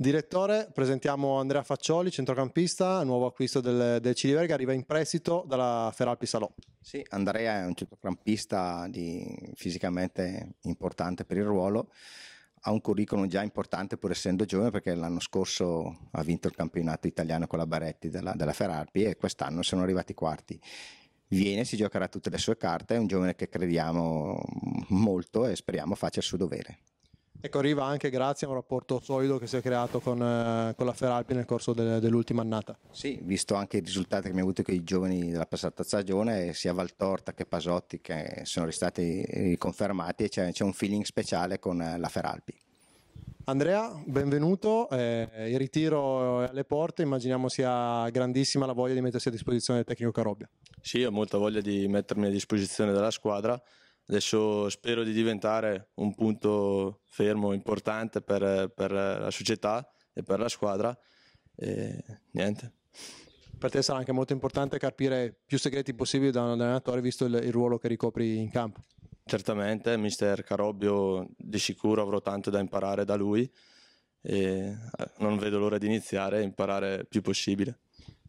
Direttore, presentiamo Andrea Faccioli, centrocampista, nuovo acquisto del, del Ciliver che arriva in prestito dalla Feralpi Salò. Sì, Andrea è un centrocampista di, fisicamente importante per il ruolo, ha un curriculum già importante pur essendo giovane perché l'anno scorso ha vinto il campionato italiano con la Baretti della, della Feralpi e quest'anno sono arrivati quarti viene, si giocherà tutte le sue carte, è un giovane che crediamo molto e speriamo faccia il suo dovere. Ecco, arriva anche grazie a un rapporto solido che si è creato con, eh, con la Feralpi nel corso de, dell'ultima annata. Sì, visto anche i risultati che abbiamo avuto con i giovani della passata stagione, sia Valtorta che Pasotti che sono stati riconfermati e c'è, c'è un feeling speciale con eh, la Feralpi. Andrea, benvenuto. Eh, il ritiro è alle porte, immaginiamo sia grandissima la voglia di mettersi a disposizione del tecnico Carobbia. Sì, ho molta voglia di mettermi a disposizione della squadra Adesso spero di diventare un punto fermo importante per, per la società e per la squadra. E niente. Per te sarà anche molto importante capire più segreti possibili da un allenatore visto il, il ruolo che ricopri in campo. Certamente, mister Carobbio di sicuro avrò tanto da imparare da lui e eh, non vedo l'ora di iniziare a imparare più possibile.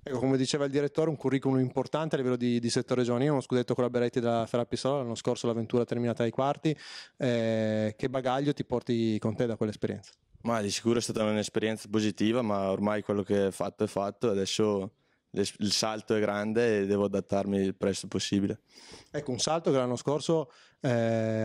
Ecco, come diceva il direttore, un curriculum importante a livello di, di settore giovanile, uno scudetto con la Beretti della Pistola, l'anno scorso l'avventura terminata ai quarti, eh, che bagaglio ti porti con te da quell'esperienza? Ma di sicuro è stata un'esperienza positiva, ma ormai quello che è fatto è fatto, adesso il salto è grande e devo adattarmi il presto possibile. Ecco, un salto che l'anno scorso eh,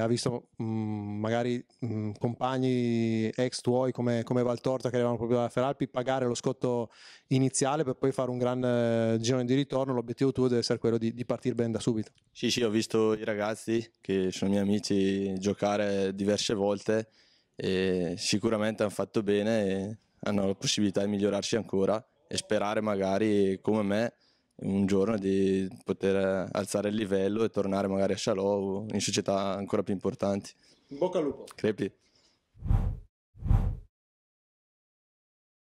ha visto mh, mm, magari mh, mm, compagni ex tuoi come, come Valtorta che arrivavano proprio dalla Feralpi pagare lo scotto iniziale per poi fare un gran eh, girone di ritorno. L'obiettivo tuo deve essere quello di, di partire ben da subito. Sì, sì, ho visto i ragazzi che sono miei amici giocare diverse volte e sicuramente hanno fatto bene e hanno la possibilità di migliorarsi ancora e sperare magari come me un giorno di poter alzare il livello e tornare magari a Shalom in società ancora più importanti. In bocca al lupo. Crepi.